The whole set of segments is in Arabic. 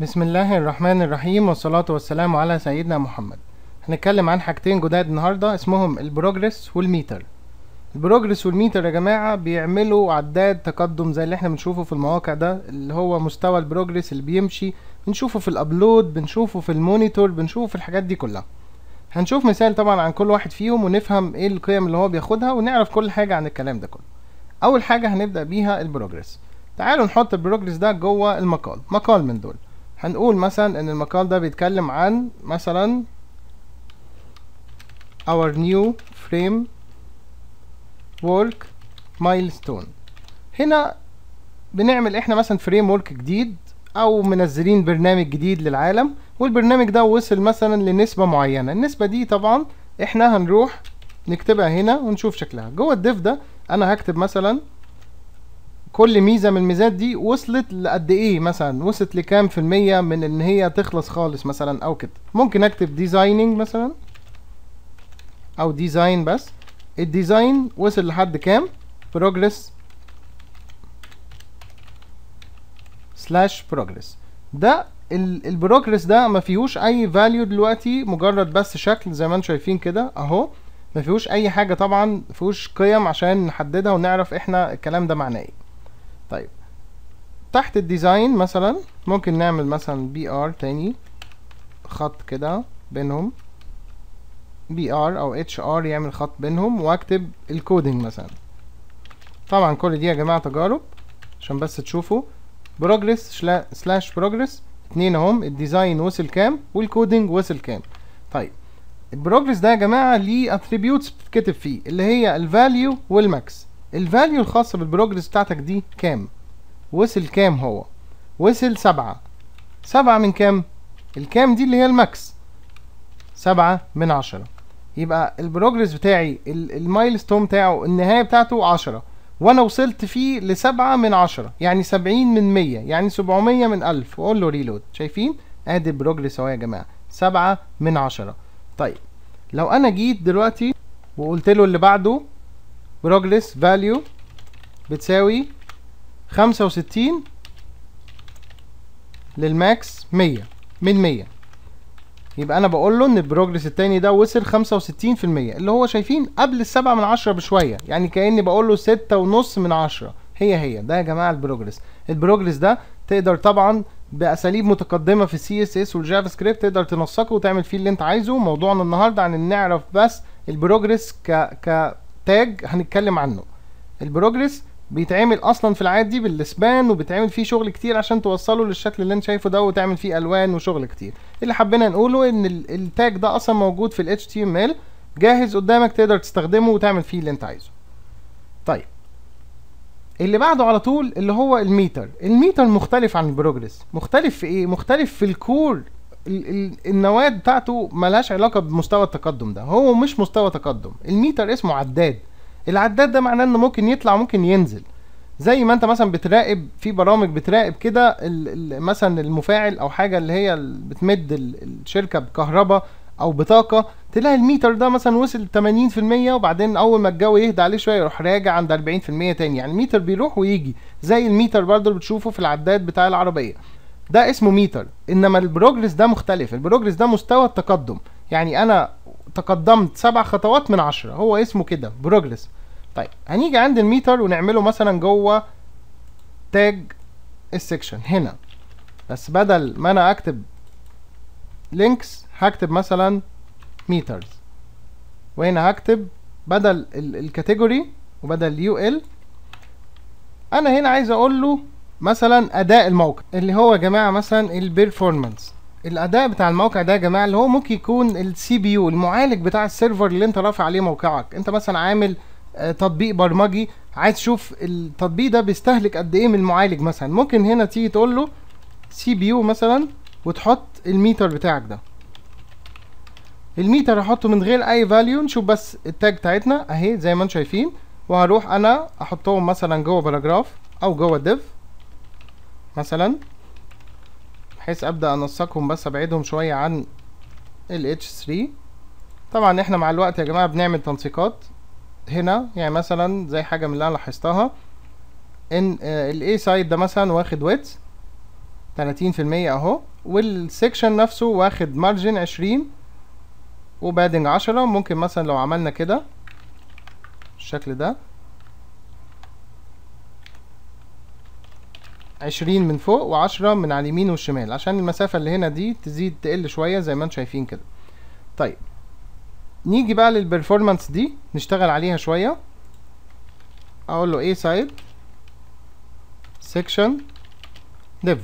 بسم الله الرحمن الرحيم والصلاة والسلام على سيدنا محمد هنتكلم عن حاجتين جداد النهاردة اسمهم البروجرس والميتر البروجرس والميتر يا جماعة بيعملوا عداد تقدم زي اللي احنا بنشوفه في المواقع ده اللي هو مستوى البروجرس اللي بيمشي بنشوفه في الابلود بنشوفه في المونيتور بنشوفه في الحاجات دي كلها هنشوف مثال طبعا عن كل واحد فيهم ونفهم ايه القيم اللي هو بياخدها ونعرف كل حاجة عن الكلام ده كله اول حاجة هنبدأ بيها البروجرس تعالوا نحط البروجرس ده جوه المقال مقال من دول هنقول مثلا ان المقال ده بيتكلم عن مثلا our new frame work milestone هنا بنعمل احنا مثلا فريم ورك جديد او منزلين برنامج جديد للعالم والبرنامج ده وصل مثلا لنسبه معينه النسبه دي طبعا احنا هنروح نكتبها هنا ونشوف شكلها جوه الديف ده انا هكتب مثلا كل ميزه من الميزات دي وصلت لقد ايه مثلا وصلت لكام في الميه من ان هي تخلص خالص مثلا او كده ممكن اكتب ديزايننج مثلا او ديزاين بس الديزاين وصل لحد كام بروجريس سلاش بروجريس ده البروجريس ده ما فيهوش اي فاليو دلوقتي مجرد بس شكل زي ما انتم شايفين كده اهو ما فيهوش اي حاجه طبعا ما فيهوش قيم عشان نحددها ونعرف احنا الكلام ده معناه ايه طيب تحت الديزاين مثلا ممكن نعمل مثلا بي ار تاني خط كده بينهم بي ار او اتش ار يعمل خط بينهم واكتب الكودينج مثلا طبعا كل دي يا جماعه تجارب عشان بس تشوفوا بروجرس سلاش بروجرس اتنين اهم الديزاين وصل كام والكودينج وصل كام طيب البروجرس ده يا جماعه ليه اتريبيوتس بتتكتب فيه اللي هي الفاليو والماكس الفاليو الخاصه بالبروجرس بتاعتك دي كام وصل كام هو وصل سبعة سبعة من كام الكام دي اللي هي الماكس سبعة من عشرة يبقى البروجرس بتاعي المايلستون بتاعه النهايه بتاعته عشرة وانا وصلت فيه لسبعة من عشرة يعني سبعين من مية يعني سبعمية من الف وقول له ريلود شايفين ادي البروجرس اهو يا جماعه سبعة من عشرة طيب لو انا جيت دلوقتي وقلت له اللي بعده بروجريس فاليو بتساوي خمسة وستين للماكس مية من مية يبقى انا بقول له ان البروجرس التاني ده وصل خمسة وستين في المية اللي هو شايفين قبل السبعة من عشرة بشوية يعني كأني بقول له ستة ونص من عشرة هي هي ده يا جماعة البروجرس البروجرس ده تقدر طبعا باساليب متقدمه في السي اس اس والجافا سكريبت تقدر تنسقه وتعمل فيه اللي انت عايزه موضوعنا النهارده عن ان نعرف بس البروجرس ك ك تاج هنتكلم عنه البروجريس بيتعمل اصلا في العادي بالسبان وبتعمل فيه شغل كتير عشان توصله للشكل اللي انت شايفه ده وتعمل فيه الوان وشغل كتير اللي حبينا نقوله ان التاج ده اصلا موجود في ال HTML جاهز قدامك تقدر تستخدمه وتعمل فيه اللي انت عايزه طيب اللي بعده على طول اللي هو الميتر الميتر مختلف عن البروجريس مختلف في ايه مختلف في الكور النواة بتاعته ملهاش علاقة بمستوى التقدم ده هو مش مستوى تقدم الميتر اسمه عداد العداد ده معناه انه ممكن يطلع ممكن ينزل زي ما انت مثلا بتراقب في برامج بتراقب كده مثلا المفاعل او حاجه اللي هي بتمد الشركه بكهرباء او بطاقه تلاقي الميتر ده مثلا وصل 80% وبعدين اول ما الجو يهدى عليه شويه يروح راجع عند 40% تاني يعني الميتر بيروح ويجي زي الميتر برضه اللي بتشوفه في العداد بتاع العربيه ده اسمه ميتر انما البروجرس ده مختلف البروجرس ده مستوى التقدم يعني انا تقدمت سبع خطوات من عشرة هو اسمه كده بروجرس طيب هنيجي عند الميتر ونعمله مثلا جوه تاج السكشن هنا بس بدل ما انا اكتب لينكس هكتب مثلا ميترز وهنا هكتب بدل الكاتيجوري وبدل يو ال انا هنا عايز اقول له مثلا اداء الموقع اللي هو يا جماعه مثلا البيرفورمانس الاداء بتاع الموقع ده يا جماعه اللي هو ممكن يكون السي بي يو المعالج بتاع السيرفر اللي انت رافع عليه موقعك انت مثلا عامل آه، تطبيق برمجي عايز تشوف التطبيق ده بيستهلك قد ايه من المعالج مثلا ممكن هنا تيجي تقول له سي بي يو مثلا وتحط الميتر بتاعك ده الميتر هحطه من غير اي فاليو نشوف بس التاج بتاعتنا اهي زي ما انتم شايفين وهروح انا احطهم مثلا جوه باراجراف او جوه ديف مثلا بحيث ابدا انسقهم بس ابعدهم شويه عن ال H3 طبعا احنا مع الوقت يا جماعه بنعمل تنسيقات هنا يعني مثلا زي حاجه من اللي انا لاحظتها ان آه، ال A side ده مثلا واخد width 30% اهو والسكشن نفسه واخد مارجن 20 وبادنج 10 ممكن مثلا لو عملنا كده بالشكل ده عشرين من فوق وعشرة من على اليمين والشمال عشان المسافة اللي هنا دي تزيد تقل شوية زي ما انتم شايفين كده طيب نيجي بقى للبرفورمانس دي نشتغل عليها شوية اقول له ايه سايد سيكشن ديف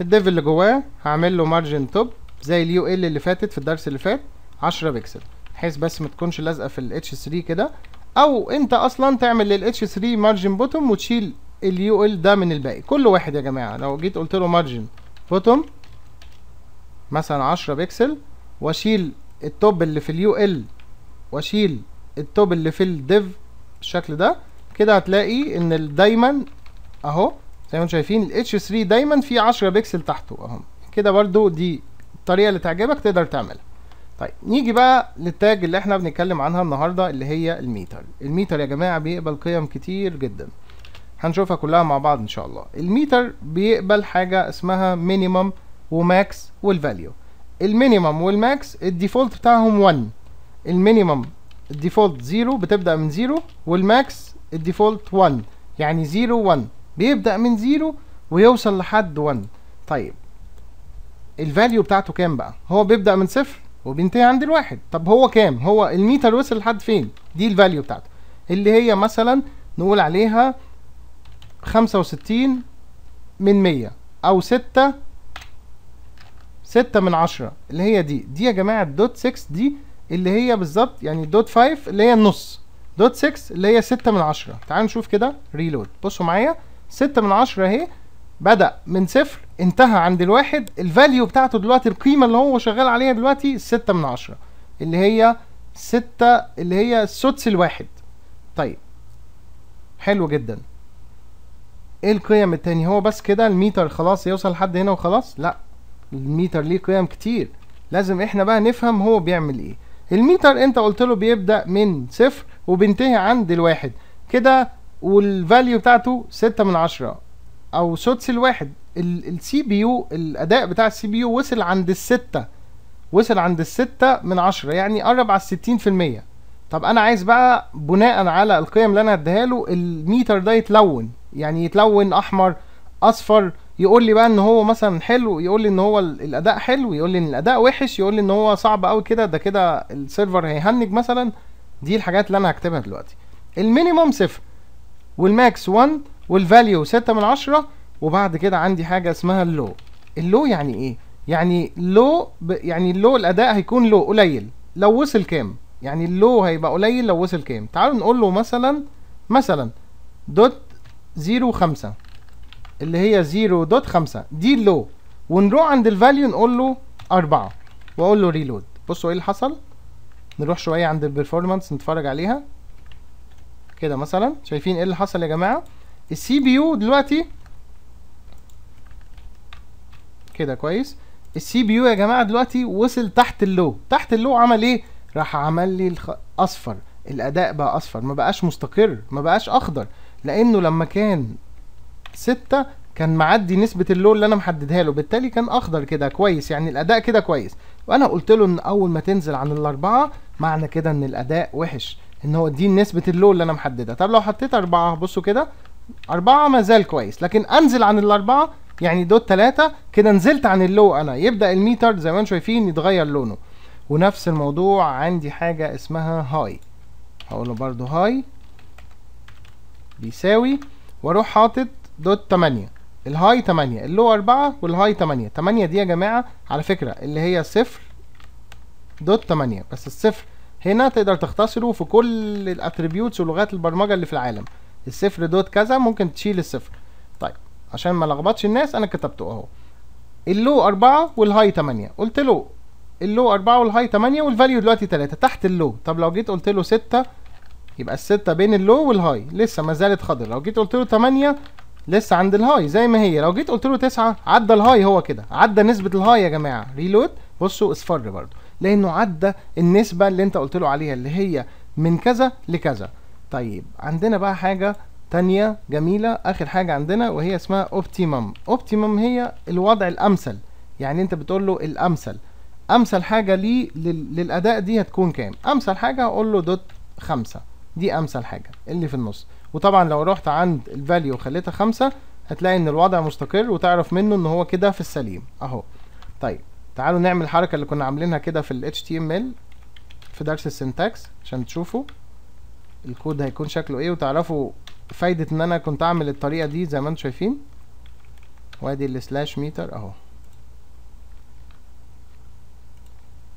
الديف اللي جواه هعمل له مارجن توب زي اليو ال اللي فاتت في الدرس اللي فات 10 بكسل بحيث بس ما تكونش لازقه في الاتش 3 كده او انت اصلا تعمل للاتش 3 مارجن بوتوم وتشيل اليو ال ده من الباقي كل واحد يا جماعه لو جيت قلت له مارجن بوتوم مثلا 10 بكسل واشيل التوب اللي في اليو ال واشيل التوب اللي في الديف بالشكل ده كده هتلاقي ان دايما اهو زي ما انتم شايفين الاتش 3 دايما في 10 بكسل تحته اهو كده برده دي الطريقه اللي تعجبك تقدر تعملها طيب نيجي بقى للتاج اللي احنا بنتكلم عنها النهارده اللي هي الميتر الميتر يا جماعه بيقبل قيم كتير جدا هنشوفها كلها مع بعض ان شاء الله الميتر بيقبل حاجه اسمها مينيمم وماكس والفاليو المينيمم والماكس الديفولت بتاعهم 1 المينيمم الديفولت 0 بتبدا من 0 والماكس الديفولت 1 يعني 0 1 بيبدا من 0 ويوصل لحد 1 طيب الفاليو بتاعته كام بقى هو بيبدا من صفر وبينتهي عند الواحد طب هو كام هو الميتر وصل لحد فين دي الفاليو بتاعته اللي هي مثلا نقول عليها خمسة وستين من مية أو ستة ستة من عشرة اللي هي دي دي يا جماعة دوت 6 دي اللي هي بالظبط يعني دوت 5 اللي هي النص دوت 6 اللي هي ستة من عشرة تعالوا نشوف كده ريلود بصوا معايا ستة من عشرة اهي بدأ من صفر انتهى عند الواحد الفاليو بتاعته دلوقتي القيمة اللي هو شغال عليها دلوقتي ستة من عشرة اللي هي ستة اللي هي السدس الواحد طيب حلو جدا ايه القيم التاني هو بس كده الميتر خلاص يوصل لحد هنا وخلاص لا الميتر ليه قيم كتير لازم احنا بقى نفهم هو بيعمل ايه الميتر انت قلت له بيبدا من صفر وبينتهي عند الواحد كده والفاليو بتاعته ستة من عشرة او سدس الواحد السي بي يو الاداء بتاع السي بي يو وصل عند الستة وصل عند الستة من عشرة يعني قرب على الستين في المية طب انا عايز بقى بناء على القيم اللي انا هديها له الميتر ده يتلون يعني يتلون احمر اصفر يقول لي بقى ان هو مثلا حلو يقول لي ان هو الاداء حلو يقول لي ان الاداء وحش يقول لي ان هو صعب قوي كده ده كده السيرفر هيهنج مثلا دي الحاجات اللي انا هكتبها دلوقتي المينيموم صفر والماكس 1 والفاليو 6 من 10 وبعد كده عندي حاجه اسمها اللو اللو يعني ايه يعني لو ب... يعني اللو الاداء هيكون لو قليل لو وصل كام يعني اللو هيبقى قليل لو وصل كام تعالوا نقول له مثلا مثلا دوت 0 5 اللي هي 0.5 دي اللو ونروح عند الفاليو نقول له 4 واقول له ريلود بصوا ايه اللي حصل نروح شويه عند البرفورمانس نتفرج عليها كده مثلا شايفين ايه اللي حصل يا جماعه السي بي يو دلوقتي كده كويس السي بي يو يا جماعه دلوقتي وصل تحت اللو تحت اللو عمل ايه راح عمل لي اصفر الاداء بقى اصفر ما بقاش مستقر ما بقاش اخضر لانه لما كان ستة كان معدي نسبة اللون اللي انا محددها له بالتالي كان اخضر كده كويس يعني الاداء كده كويس وانا قلت له ان اول ما تنزل عن الاربعة معنى كده ان الاداء وحش ان هو دي نسبة اللون اللي انا محددها طب لو حطيت اربعة بصوا كده اربعة ما زال كويس لكن انزل عن الاربعة يعني دوت ثلاثة كده نزلت عن اللو انا يبدأ الميتر زي ما انتم شايفين يتغير لونه ونفس الموضوع عندي حاجة اسمها هاي هقول له برضو هاي بيساوي واروح حاطط دوت 8 الهاي 8 اللو 4 والهاي 8 8 دي يا جماعه على فكره اللي هي صفر دوت 8 بس الصفر هنا تقدر تختصره في كل الاتريبيوتس ولغات البرمجه اللي في العالم الصفر دوت كذا ممكن تشيل الصفر طيب عشان ما لخبطش الناس انا كتبته اهو اللو 4 والهاي 8 قلت له اللو 4 والهاي 8 والفاليو دلوقتي 3 تحت اللو طب لو جيت قلت له 6 يبقى الستة بين اللو والهاي لسه ما زالت خضر لو جيت قلت له 8 لسه عند الهاي زي ما هي لو جيت قلت له 9 عدى الهاي هو كده عدى نسبة الهاي يا جماعة ريلود بصوا اصفر برضو لانه عدى النسبة اللي انت قلت له عليها اللي هي من كذا لكذا طيب عندنا بقى حاجة تانية جميلة اخر حاجة عندنا وهي اسمها اوبتيمم اوبتيمم هي الوضع الامثل يعني انت بتقول له الامثل امثل حاجة ليه للاداء دي هتكون كام امثل حاجة هقول له دوت خمسة دي امثل حاجه اللي في النص وطبعا لو رحت عند الفاليو وخليتها خمسة هتلاقي ان الوضع مستقر وتعرف منه ان هو كده في السليم اهو طيب تعالوا نعمل الحركه اللي كنا عاملينها كده في ال HTML في درس السنتاكس عشان تشوفوا الكود هيكون شكله ايه وتعرفوا فايدة ان انا كنت اعمل الطريقة دي زي ما انتم شايفين وادي السلاش ميتر اهو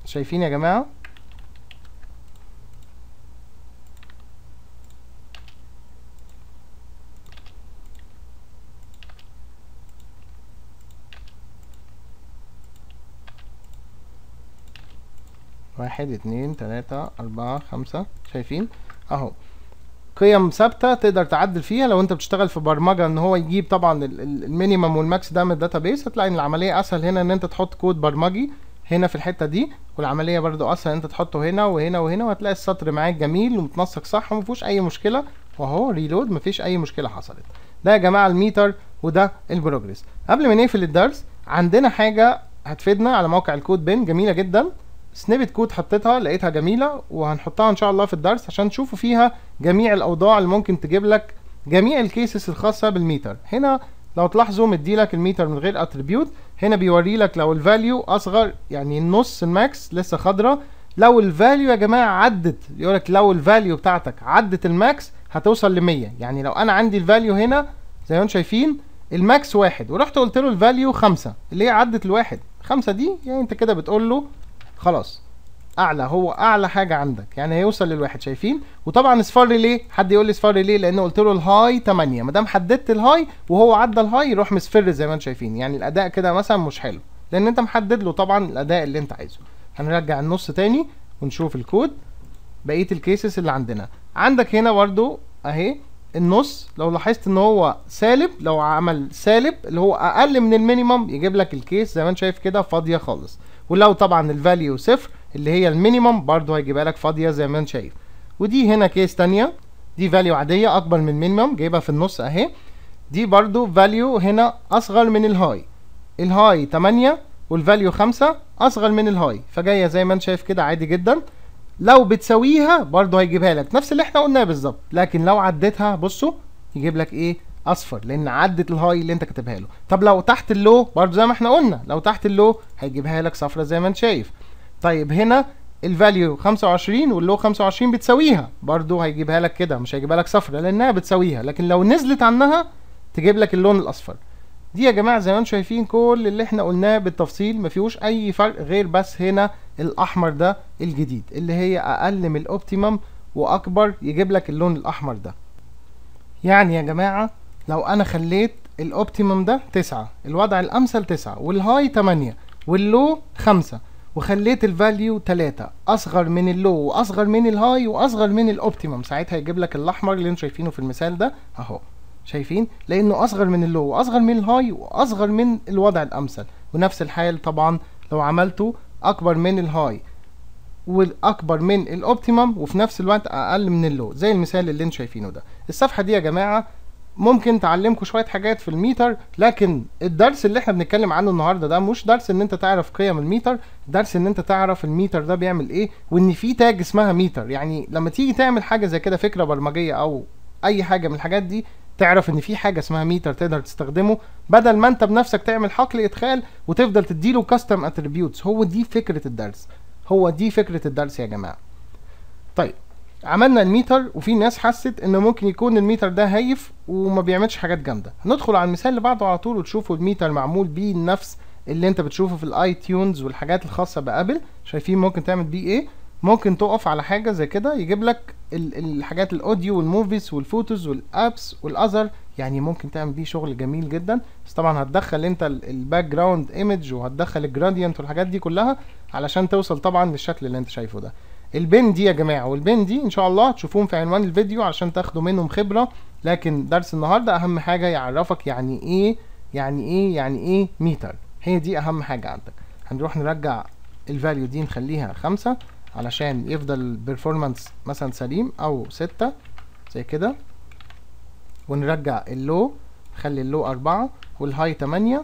شايفين يا جماعة واحد اتنين تلاتة أربعة خمسة شايفين أهو قيم ثابته تقدر تعدل فيها لو انت بتشتغل في برمجه ان هو يجيب طبعا المينيمم والماكس ده من الداتا بيس هتلاقي ان العمليه اسهل هنا ان انت تحط كود برمجي هنا في الحته دي والعمليه برضو اسهل ان انت تحطه هنا وهنا وهنا وهتلاقي السطر معاك جميل ومتنسق صح وما فيهوش اي مشكله واهو ريلود مفيش اي مشكله حصلت ده يا جماعه الميتر وده البروجريس قبل ما نقفل الدرس عندنا حاجه هتفيدنا على موقع الكود بين جميله جدا سنيبت كود حطيتها لقيتها جميله وهنحطها ان شاء الله في الدرس عشان تشوفوا فيها جميع الاوضاع اللي ممكن تجيب لك جميع الكيسز الخاصه بالميتر هنا لو تلاحظوا مدي لك الميتر من غير اتريبيوت هنا بيوري لك لو الفاليو اصغر يعني النص الماكس لسه خضراء لو الفاليو يا جماعه عدت يقول لك لو الفاليو بتاعتك عدت الماكس هتوصل ل 100 يعني لو انا عندي الفاليو هنا زي ما انتم شايفين الماكس واحد ورحت قلت له الفاليو خمسه اللي هي عدت الواحد خمسه دي يعني انت كده بتقول له خلاص اعلى هو اعلى حاجه عندك يعني هيوصل للواحد شايفين وطبعا اصفار ليه حد يقول لي اصفار ليه لان قلت له الهاي 8 ما دام حددت الهاي وهو عدى الهاي يروح مصفر زي ما انتم شايفين يعني الاداء كده مثلا مش حلو لان انت محدد له طبعا الاداء اللي انت عايزه هنرجع النص تاني ونشوف الكود بقيه الكيسز اللي عندنا عندك هنا برده اهي النص لو لاحظت ان هو سالب لو عمل سالب اللي هو اقل من المينيمم يجيب لك الكيس زي ما انت شايف كده فاضيه خالص ولو طبعا الفاليو صفر اللي هي المينيمم برضو هيجيبها لك فاضيه زي ما انت شايف ودي هنا كيس ثانيه دي فاليو عاديه اكبر من المينيمم جايبها في النص اهي دي برضو فاليو هنا اصغر من الهاي الهاي 8 والفاليو 5 اصغر من الهاي فجايه زي ما انت شايف كده عادي جدا لو بتساويها برضو هيجيبها لك نفس اللي احنا قلناه بالظبط لكن لو عديتها بصوا يجيب لك ايه اصفر لان عدت الهاي اللي انت كاتبها له طب لو تحت اللو برضه زي ما احنا قلنا لو تحت اللو هيجيبها لك صفرة زي ما انت شايف طيب هنا الفاليو 25 واللو 25 بتساويها برضه هيجيبها لك كده مش هيجيبها لك صفرة لانها بتساويها لكن لو نزلت عنها تجيب لك اللون الاصفر دي يا جماعه زي ما انتم شايفين كل اللي احنا قلناه بالتفصيل ما فيهوش اي فرق غير بس هنا الاحمر ده الجديد اللي هي اقل من الاوبتيمم واكبر يجيب لك اللون الاحمر ده يعني يا جماعه لو انا خليت الاوبتيمم ده 9 الوضع الامثل 9 والهاي 8 واللو 5 وخليت الفاليو 3 اصغر من اللو واصغر من الهاي واصغر من الاوبتيمم ساعتها يجيب لك الاحمر اللي انتم شايفينه في المثال ده اهو شايفين لانه اصغر من اللو واصغر من الهاي واصغر من الوضع الامثل ونفس الحال طبعا لو عملته اكبر من الهاي والاكبر من الاوبتيمم وفي نفس الوقت اقل من اللو زي المثال اللي انتم شايفينه ده الصفحه دي يا جماعه ممكن تعلمكم شويه حاجات في الميتر لكن الدرس اللي احنا بنتكلم عنه النهارده ده مش درس ان انت تعرف قيم الميتر درس ان انت تعرف الميتر ده بيعمل ايه وان في تاج اسمها ميتر يعني لما تيجي تعمل حاجه زي كده فكره برمجيه او اي حاجه من الحاجات دي تعرف ان في حاجه اسمها ميتر تقدر تستخدمه بدل ما انت بنفسك تعمل حقل ادخال وتفضل تديله كاستم اتريبيوتس هو دي فكره الدرس هو دي فكره الدرس يا جماعه طيب عملنا الميتر وفي ناس حست ان ممكن يكون الميتر ده هايف وما بيعملش حاجات جامده هندخل على المثال اللي بعده على طول وتشوفوا الميتر معمول بيه نفس اللي انت بتشوفه في الاي تيونز والحاجات الخاصه بابل شايفين ممكن تعمل بيه ايه ممكن تقف على حاجه زي كده يجيب لك الحاجات الاوديو والموفيز والفوتوز والابس والاذر يعني ممكن تعمل بيه شغل جميل جدا بس طبعا هتدخل انت الباك جراوند ايمج وهتدخل الجراديانت والحاجات دي كلها علشان توصل طبعا للشكل اللي انت شايفه ده البن دي يا جماعه والبن دي ان شاء الله تشوفوهم في عنوان الفيديو عشان تاخدوا منهم خبره لكن درس النهارده اهم حاجه يعرفك يعني ايه يعني ايه يعني ايه متر هي دي اهم حاجه عندك هنروح نرجع الفاليو دي نخليها خمسة علشان يفضل بيرفورمانس مثلا سليم او ستة زي كده ونرجع اللو نخلي اللو أربعة والهاي تمانية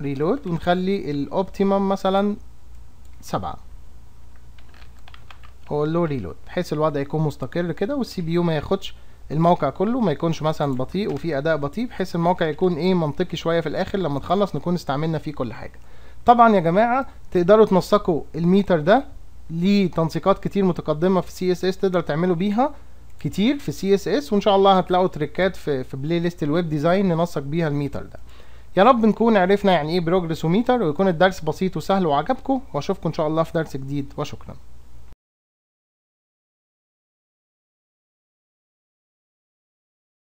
ريلود ونخلي الاوبتيمم مثلا سبعة هو له ريلود بحيث الوضع يكون مستقر كده والسي بي يو ما ياخدش الموقع كله ما يكونش مثلا بطيء وفي اداء بطيء بحيث الموقع يكون ايه منطقي شويه في الاخر لما نخلص نكون استعملنا فيه كل حاجه طبعا يا جماعه تقدروا تنسقوا الميتر ده ليه تنسيقات كتير متقدمه في سي اس اس تقدر تعملوا بيها كتير في سي اس اس وان شاء الله هتلاقوا تريكات في في بلاي ليست الويب ديزاين ننسق بيها الميتر ده يا رب نكون عرفنا يعني ايه بروجرس وميتر ويكون الدرس بسيط وسهل وعجبكم واشوفكم ان شاء الله في درس جديد وشكرا